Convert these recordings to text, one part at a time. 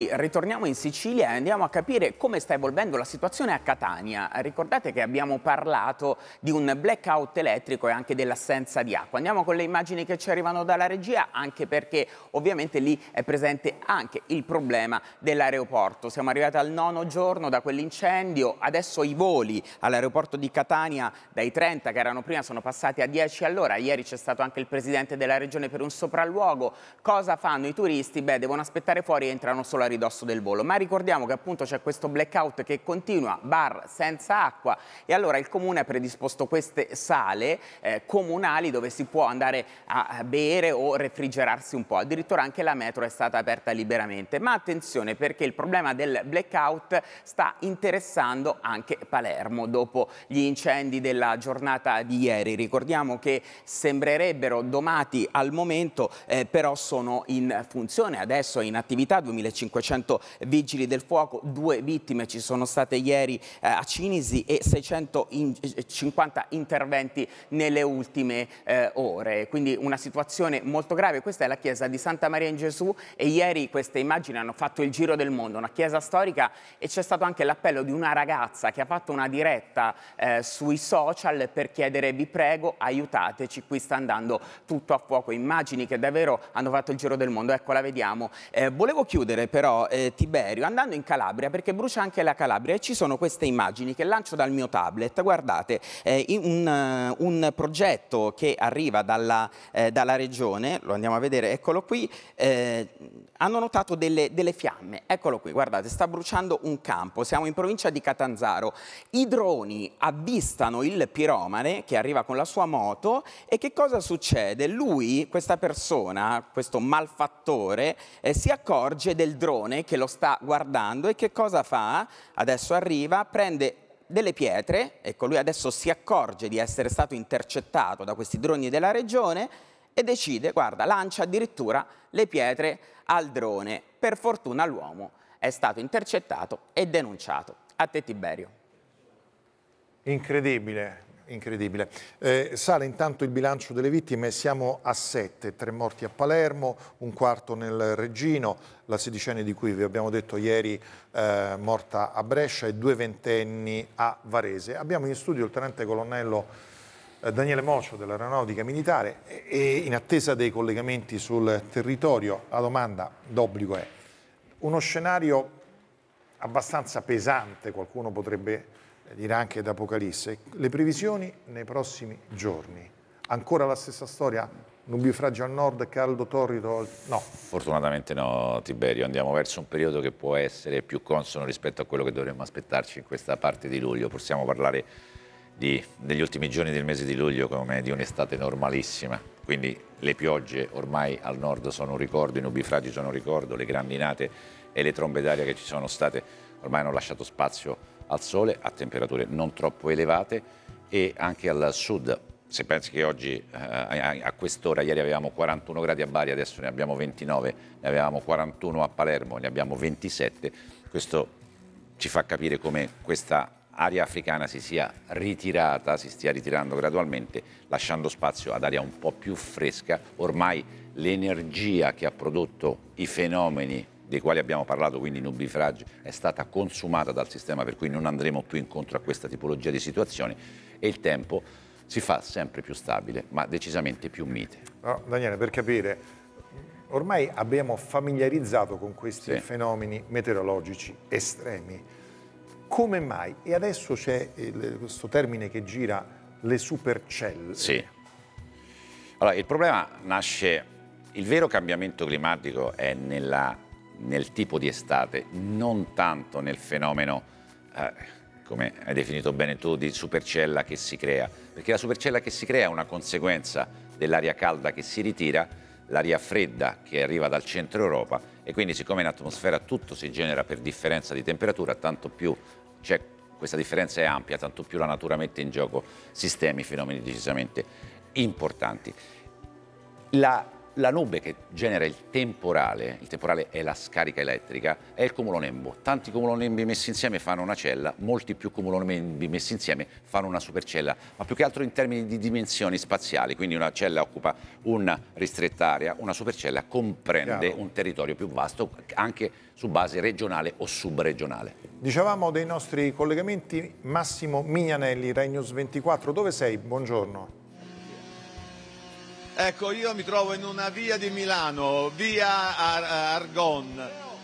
Ritorniamo in Sicilia e andiamo a capire come sta evolvendo la situazione a Catania. Ricordate che abbiamo parlato di un blackout elettrico e anche dell'assenza di acqua. Andiamo con le immagini che ci arrivano dalla regia, anche perché ovviamente lì è presente anche il problema dell'aeroporto. Siamo arrivati al nono giorno da quell'incendio, adesso i voli all'aeroporto di Catania dai 30 che erano prima sono passati a 10 all'ora. Ieri c'è stato anche il presidente della regione per un sopralluogo. Cosa fanno i turisti? Beh, devono aspettare fuori e entrano solo ridosso del volo, ma ricordiamo che appunto c'è questo blackout che continua, bar senza acqua e allora il comune ha predisposto queste sale eh, comunali dove si può andare a bere o refrigerarsi un po', addirittura anche la metro è stata aperta liberamente, ma attenzione perché il problema del blackout sta interessando anche Palermo dopo gli incendi della giornata di ieri, ricordiamo che sembrerebbero domati al momento eh, però sono in funzione adesso in attività 2500 500 vigili del fuoco, due vittime ci sono state ieri eh, a Cinisi e 650 eh, interventi nelle ultime eh, ore. Quindi una situazione molto grave. Questa è la chiesa di Santa Maria in Gesù e ieri queste immagini hanno fatto il giro del mondo, una chiesa storica e c'è stato anche l'appello di una ragazza che ha fatto una diretta eh, sui social per chiedere vi prego aiutateci, qui sta andando tutto a fuoco. Immagini che davvero hanno fatto il giro del mondo. Ecco, la vediamo. Eh, volevo chiudere però però eh, Tiberio andando in Calabria perché brucia anche la Calabria e ci sono queste immagini che lancio dal mio tablet. Guardate, eh, un, un, progetto che arriva dalla, eh, dalla, regione, lo andiamo a vedere, eccolo qui, eh, hanno notato delle, delle, fiamme. Eccolo qui, guardate, sta bruciando un campo. Siamo in provincia di Catanzaro. I droni avvistano il piromane che arriva con la sua moto e che cosa succede? Lui, questa persona, questo malfattore, eh, si accorge del drone leone che lo sta guardando e che cosa fa? Adesso arriva, prende delle pietre, ecco lui adesso si accorge di essere stato intercettato da questi droni della regione e decide, guarda, lancia addirittura le pietre al drone. Per fortuna l'uomo è stato intercettato e denunciato. A te Tiberio. Incredibile, Incredibile. Eh, sale intanto il bilancio delle vittime, siamo a sette, tre morti a Palermo, un quarto nel Regino, la sedicenne di cui vi abbiamo detto ieri eh, morta a Brescia e due ventenni a Varese. Abbiamo in studio il tenente colonnello eh, Daniele Mocio dell'Aeronautica Militare e in attesa dei collegamenti sul territorio la domanda d'obbligo è uno scenario abbastanza pesante, qualcuno potrebbe dirà anche da Apocalisse. Le previsioni nei prossimi giorni. Ancora la stessa storia? Nubifragio al nord, caldo, torrido? No. Fortunatamente no, Tiberio. Andiamo verso un periodo che può essere più consono rispetto a quello che dovremmo aspettarci in questa parte di luglio. Possiamo parlare di, degli ultimi giorni del mese di luglio come di un'estate normalissima. Quindi le piogge ormai al nord sono un ricordo, i nubifragi sono un ricordo, le grandinate e le trombe d'aria che ci sono state ormai hanno lasciato spazio al sole a temperature non troppo elevate e anche al sud. Se pensi che oggi eh, a quest'ora, ieri avevamo 41 gradi a Bari, adesso ne abbiamo 29, ne avevamo 41 a Palermo, ne abbiamo 27, questo ci fa capire come questa aria africana si sia ritirata, si stia ritirando gradualmente, lasciando spazio ad aria un po' più fresca. Ormai l'energia che ha prodotto i fenomeni dei quali abbiamo parlato, quindi nubifragi, è stata consumata dal sistema, per cui non andremo più incontro a questa tipologia di situazioni e il tempo si fa sempre più stabile, ma decisamente più mite. No, Daniele, per capire, ormai abbiamo familiarizzato con questi sì. fenomeni meteorologici estremi. Come mai? E adesso c'è questo termine che gira, le supercelle. Sì. Allora, il problema nasce... Il vero cambiamento climatico è nella nel tipo di estate, non tanto nel fenomeno, eh, come hai definito bene tu, di supercella che si crea, perché la supercella che si crea è una conseguenza dell'aria calda che si ritira, l'aria fredda che arriva dal centro Europa e quindi siccome in atmosfera tutto si genera per differenza di temperatura, tanto più c'è questa differenza è ampia, tanto più la natura mette in gioco sistemi, fenomeni decisamente importanti. La la nube che genera il temporale, il temporale è la scarica elettrica, è il cumulonembo. Tanti cumulonembi messi insieme fanno una cella, molti più cumulonembi messi insieme fanno una supercella, ma più che altro in termini di dimensioni spaziali, quindi una cella occupa una ristretta area, una supercella comprende Chiaro. un territorio più vasto anche su base regionale o subregionale. Dicevamo dei nostri collegamenti, Massimo Mignanelli, Rai News 24, dove sei? Buongiorno. Ecco, io mi trovo in una via di Milano, via Ar Argon,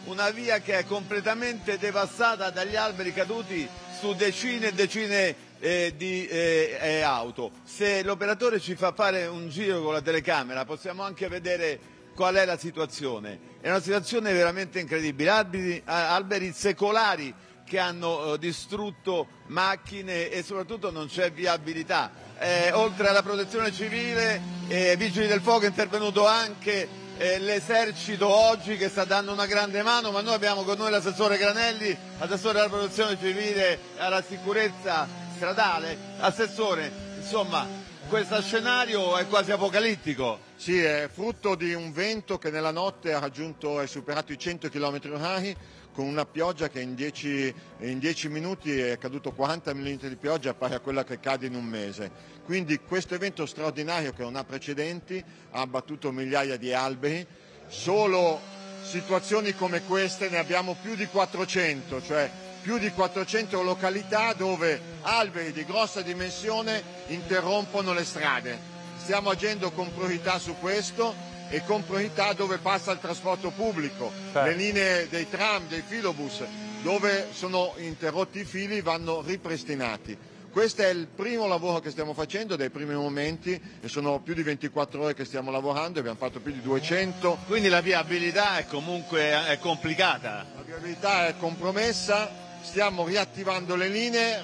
una via che è completamente devastata dagli alberi caduti su decine e decine eh, di eh, eh, auto. Se l'operatore ci fa fare un giro con la telecamera possiamo anche vedere qual è la situazione. È una situazione veramente incredibile. Alberi, alberi secolari che hanno eh, distrutto macchine e soprattutto non c'è viabilità eh, oltre alla protezione civile e eh, vigili del fuoco è intervenuto anche eh, l'esercito oggi che sta dando una grande mano, ma noi abbiamo con noi l'assessore Granelli, assessore alla protezione civile e alla sicurezza stradale. Assessore, insomma, questo scenario è quasi apocalittico. Sì, è frutto di un vento che nella notte ha raggiunto e superato i 100 km h con una pioggia che in 10, minuti è caduto 40 mm di pioggia pari a quella che cade in un mese. Quindi questo evento straordinario che non ha precedenti ha abbattuto migliaia di alberi, solo situazioni come queste ne abbiamo più di 400, cioè più di 400 località dove alberi di grossa dimensione interrompono le strade. Stiamo agendo con priorità su questo e comprenità dove passa il trasporto pubblico, certo. le linee dei tram, dei filobus, dove sono interrotti i fili vanno ripristinati. Questo è il primo lavoro che stiamo facendo dai primi momenti e sono più di 24 ore che stiamo lavorando, abbiamo fatto più di 200. Quindi la viabilità è comunque è complicata? La viabilità è compromessa, stiamo riattivando le linee,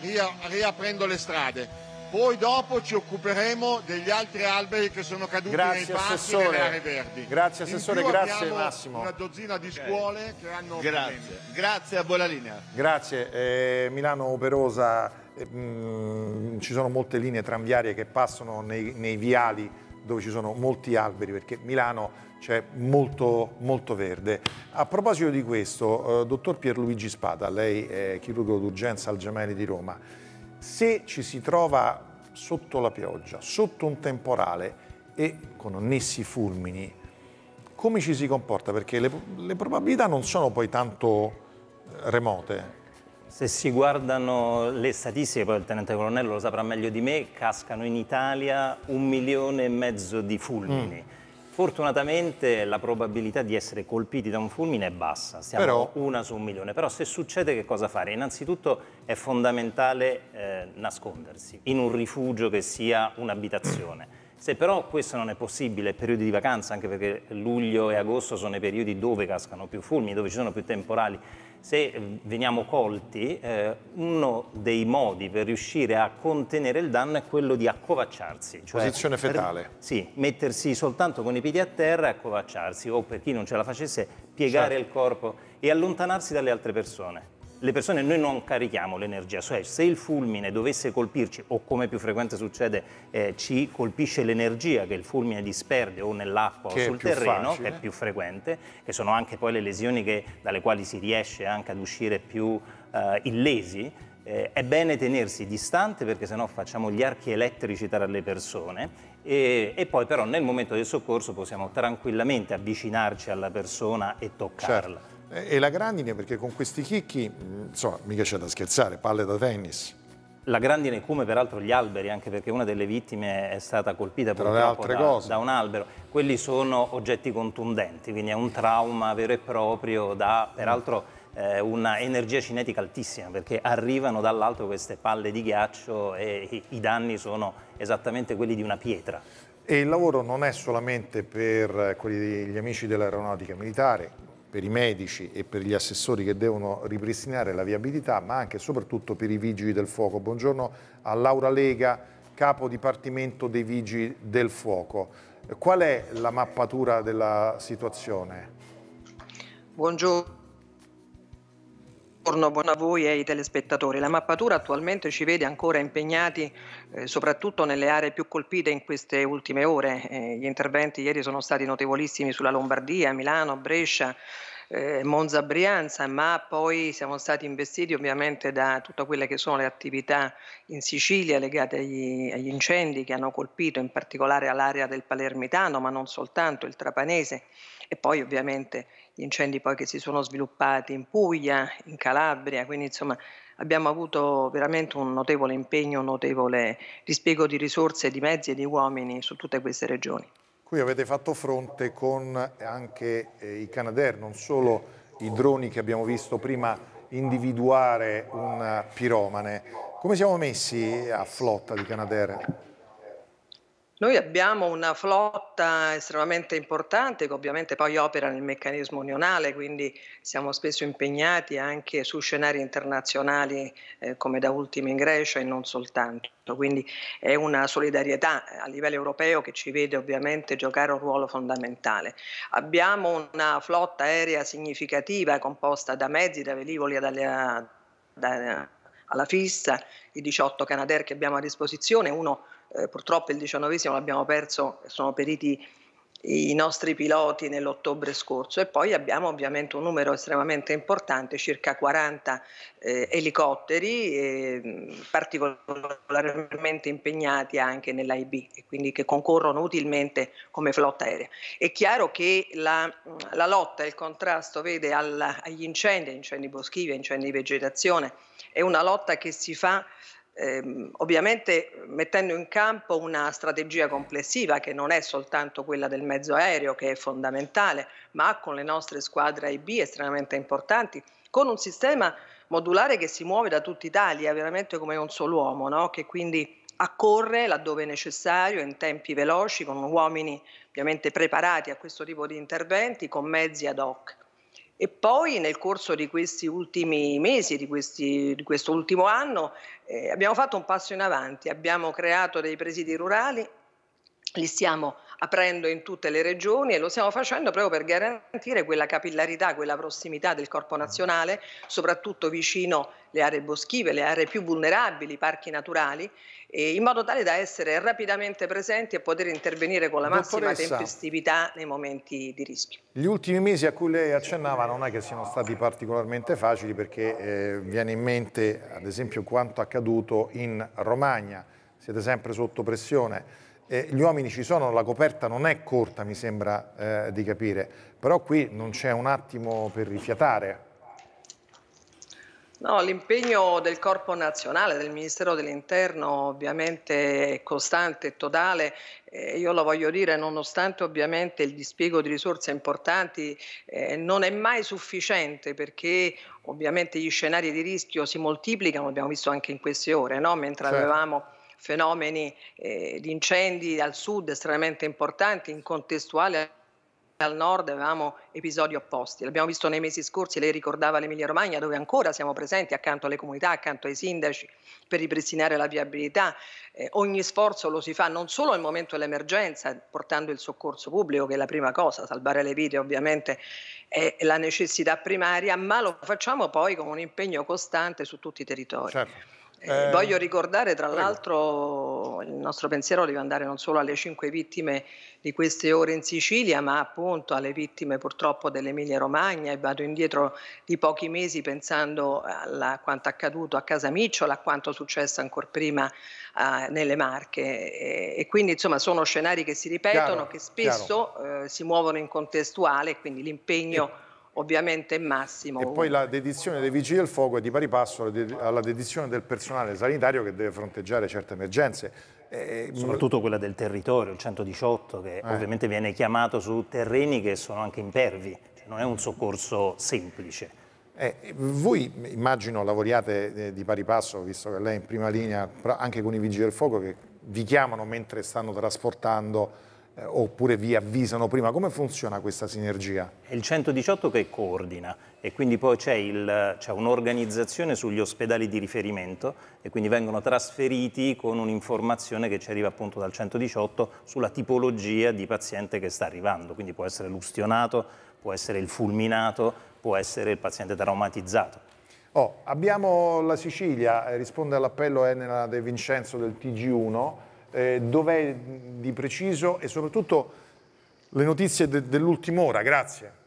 riaprendo le strade. Poi dopo ci occuperemo degli altri alberi che sono caduti grazie, nei parchi nelle aree verdi. Grazie Assessore, grazie Massimo. una dozzina di scuole okay. che hanno... Grazie, problemi. grazie a buona linea. Grazie, eh, Milano Operosa, eh, mh, mm, ci sono molte linee tranviarie che passano nei, nei viali dove ci sono molti alberi, perché Milano c'è molto, molto verde. A proposito di questo, eh, dottor Pierluigi Spada, lei è chirurgo d'urgenza al Gemelli di Roma, se ci si trova sotto la pioggia, sotto un temporale e con annessi fulmini, come ci si comporta? Perché le, le probabilità non sono poi tanto eh, remote. Se si guardano le statistiche, poi il tenente colonnello lo saprà meglio di me, cascano in Italia un milione e mezzo di fulmini. Mm Fortunatamente la probabilità di essere colpiti da un fulmine è bassa, siamo però... una su un milione, però se succede che cosa fare? Innanzitutto è fondamentale eh, nascondersi in un rifugio che sia un'abitazione. Se però questo non è possibile, periodi di vacanza, anche perché luglio e agosto sono i periodi dove cascano più fulmini, dove ci sono più temporali, se veniamo colti, eh, uno dei modi per riuscire a contenere il danno è quello di accovacciarsi. Cioè Posizione fetale. Per, sì, mettersi soltanto con i piedi a terra e accovacciarsi, o per chi non ce la facesse, piegare certo. il corpo e allontanarsi dalle altre persone le persone noi non carichiamo l'energia, cioè se il fulmine dovesse colpirci o come più frequente succede eh, ci colpisce l'energia che il fulmine disperde o nell'acqua o sul terreno, facile. che è più frequente, che sono anche poi le lesioni che, dalle quali si riesce anche ad uscire più eh, illesi, eh, è bene tenersi distante perché sennò facciamo gli archi elettrici tra le persone e, e, poi però nel momento del soccorso possiamo tranquillamente avvicinarci alla persona e toccarla. Certo. E la grandine perché con questi chicchi, mm, insomma, mica c'è da scherzare, palle da tennis. La grandine come peraltro gli alberi, anche perché una delle vittime è stata colpita da, da, un albero. Quelli sono oggetti contundenti, quindi è un trauma vero e proprio da, peraltro eh, una energia cinetica altissima perché arrivano dall'alto queste palle di ghiaccio e, e i danni sono esattamente quelli di una pietra. E il lavoro non è solamente per eh, quelli degli amici dell'aeronautica militare, per i medici e per gli assessori che devono ripristinare la viabilità, ma anche e soprattutto per i vigili del fuoco. Buongiorno a Laura Lega, capo dipartimento dei vigili del fuoco. Qual è la mappatura della situazione? Buongiorno Buongiorno a voi e ai telespettatori. La mappatura attualmente ci vede ancora impegnati eh, soprattutto nelle aree più colpite in queste ultime ore. Eh, gli interventi ieri sono stati notevolissimi sulla Lombardia, Milano, Brescia, eh, Monza Brianza, ma poi siamo stati investiti ovviamente da tutte quelle che sono le attività in Sicilia legate agli, agli incendi che hanno colpito in particolare all'area del Palermitano, ma non soltanto il Trapanese e poi ovviamente gli incendi poi che si sono sviluppati in Puglia, in Calabria, quindi insomma abbiamo avuto veramente un notevole impegno, un notevole dispiego di risorse, di mezzi e di uomini su tutte queste regioni. Qui avete fatto fronte con eh, anche eh, i Canadair, non solo i droni che abbiamo visto prima individuare un eh, piromane. Come siamo messi eh, a flotta di Canadair? Noi abbiamo una flotta estremamente importante che ovviamente poi opera nel meccanismo unionale, quindi siamo spesso impegnati anche su scenari internazionali eh, come da ultimo in Grecia e non soltanto. Quindi è una solidarietà a livello europeo che ci vede ovviamente giocare un ruolo fondamentale. Abbiamo una flotta aerea significativa composta da mezzi, da velivoli, dalle, da, alla fissa, i 18 Canadair che abbiamo a disposizione, uno eh, purtroppo il diciannovesimo l'abbiamo perso, sono periti i nostri piloti nell'ottobre scorso e poi abbiamo ovviamente un numero estremamente importante, circa 40 eh, elicotteri eh, particolarmente impegnati anche nell'AIB e quindi che concorrono utilmente come flotta aerea. È chiaro che la, la lotta e il contrasto vede alla, agli incendi, incendi boschivi, incendi di vegetazione, è una lotta che si fa ehm, ovviamente mettendo in campo una strategia complessiva che non è soltanto quella del mezzo aereo che è fondamentale, ma con le nostre squadre IB estremamente importanti, con un sistema modulare che si muove da tutta Italia, veramente come un solo uomo, no? che quindi accorre laddove necessario, in tempi veloci, con uomini ovviamente preparati a questo tipo di interventi, con mezzi ad hoc. E poi nel corso di questi ultimi mesi, di, questi, di questo ultimo anno, eh, abbiamo fatto un passo in avanti, abbiamo creato dei presidi rurali, li stiamo aprendo in tutte le regioni e lo stiamo facendo proprio per garantire quella capillarità, quella prossimità del corpo mm. nazionale, soprattutto vicino le aree boschive, le aree più vulnerabili, i parchi naturali, in modo tale da essere rapidamente presenti e poter intervenire con la massima Dottoressa, tempestività nei momenti di rischio. Gli ultimi mesi a cui lei accennava non è che siano stati particolarmente facili perché eh, viene in mente ad esempio quanto accaduto in Romagna, siete sempre sotto pressione eh, gli uomini ci sono, la coperta non è corta mi sembra eh, di capire, però qui non c'è un attimo per rifiatare. No, l'impegno del Corpo Nazionale, del Ministero dell'Interno ovviamente è costante e totale eh, io lo voglio dire, nonostante ovviamente il dispiego di risorse importanti, eh, non è mai sufficiente perché ovviamente gli scenari di rischio si moltiplicano, l'abbiamo visto anche in queste ore, no? mentre certo. avevamo fenomeni eh, di incendi al sud estremamente importanti, in contestuale al nord avevamo episodi opposti. L'abbiamo visto nei mesi scorsi, lei ricordava l'Emilia Romagna, dove ancora siamo presenti accanto alle comunità, accanto ai sindaci per ripristinare la viabilità. Eh, ogni sforzo lo si fa non solo nel momento dell'emergenza, portando il soccorso pubblico, che è la prima cosa, salvare le vite ovviamente è la necessità primaria, ma lo facciamo poi con un impegno costante su tutti i territori. Certo. Eh, eh, voglio ricordare tra prego. l'altro il nostro pensiero deve andare non solo alle cinque vittime di queste ore in Sicilia, ma appunto alle vittime purtroppo dell'Emilia Romagna e vado indietro di pochi mesi pensando a quanto accaduto a Casa Micciola, a quanto successo ancora prima uh, nelle Marche e, e, quindi insomma sono scenari che si ripetono, chiaro, che spesso uh, si muovono in contestuale e quindi l'impegno... Sì ovviamente è massimo. E poi la dedizione dei vigili del fuoco è di pari passo alla dedizione del personale sanitario che deve fronteggiare certe emergenze. E... Mm, Soprattutto quella del territorio, il 118, che eh. ovviamente viene chiamato su terreni che sono anche impervi, cioè non è un soccorso semplice. Eh, voi immagino lavoriate eh, di pari passo, visto che lei è in prima linea, anche con i vigili del fuoco che vi chiamano mentre stanno trasportando eh, oppure vi avvisano prima? Come funziona questa sinergia? È il 118 che coordina e quindi poi c'è, un'organizzazione sugli ospedali di riferimento e quindi vengono trasferiti con un'informazione che ci arriva appunto dal 118 sulla tipologia di paziente che sta arrivando, quindi può essere l'ustionato, può essere il fulminato, può essere il paziente traumatizzato. Oh, abbiamo la Sicilia, risponde all'appello Enela eh, De Vincenzo del TG1, eh, dov'è di preciso e soprattutto le notizie de dell'ultima ora, grazie.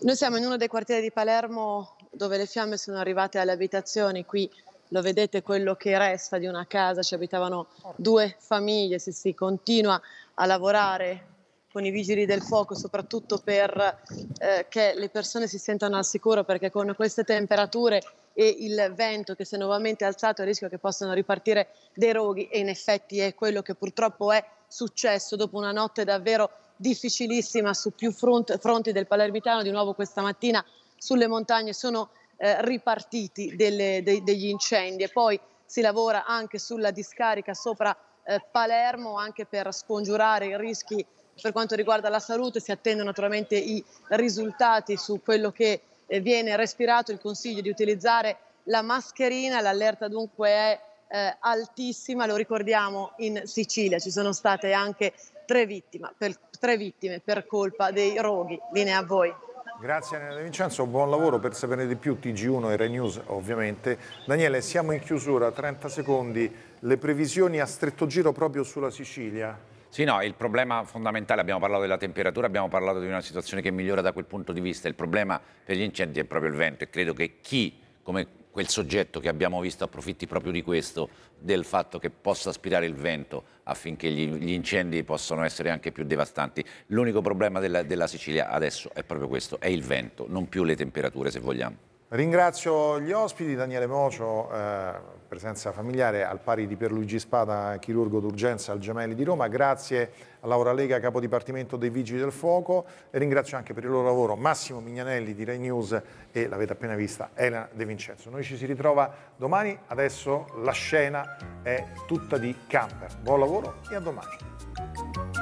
Noi siamo in uno dei quartieri di Palermo dove le fiamme sono arrivate alle abitazioni, qui lo vedete quello che resta di una casa, ci abitavano due famiglie, se si continua a lavorare con i vigili del fuoco, soprattutto perché eh, le persone si sentano al sicuro, perché con queste temperature e il vento che si è nuovamente alzato, il rischio che possano ripartire dei roghi e in effetti è quello che purtroppo è successo dopo una notte davvero difficilissima su più front, fronti del Palermitano, di nuovo questa mattina sulle montagne sono eh, ripartiti delle, de, degli incendi e poi si lavora anche sulla discarica sopra eh, Palermo anche per scongiurare i rischi per quanto riguarda la salute, si attendono naturalmente i risultati su quello che viene respirato il consiglio di utilizzare la mascherina, l'allerta dunque è eh, altissima, lo ricordiamo in Sicilia ci sono state anche tre vittime per, tre vittime per colpa dei roghi. Linea a voi. Grazie Daniele De Vincenzo, buon lavoro per sapere di più TG1 e Rai News ovviamente. Daniele, siamo in chiusura, 30 secondi, le previsioni a stretto giro proprio sulla Sicilia. Sì, no, il problema fondamentale, abbiamo parlato della temperatura, abbiamo parlato di una situazione che migliora da quel punto di vista, il problema per gli incendi è proprio il vento e credo che chi, come quel soggetto che abbiamo visto approfitti proprio di questo, del fatto che possa aspirare il vento affinché gli, gli incendi possano essere anche più devastanti. L'unico problema della, della Sicilia adesso è proprio questo, è il vento, non più le temperature se vogliamo. Ringrazio gli ospiti, Daniele Mocio, eh, presenza familiare al pari di Pierluigi Spada, chirurgo d'urgenza al Gemelli di Roma, grazie a Laura Lega, capo dipartimento dei Vigili del Fuoco e ringrazio anche per il loro lavoro Massimo Mignanelli di Rai News e, l'avete appena vista, Elena De Vincenzo. Noi ci si ritrova domani, adesso la scena è tutta di camper. Buon lavoro e a domani.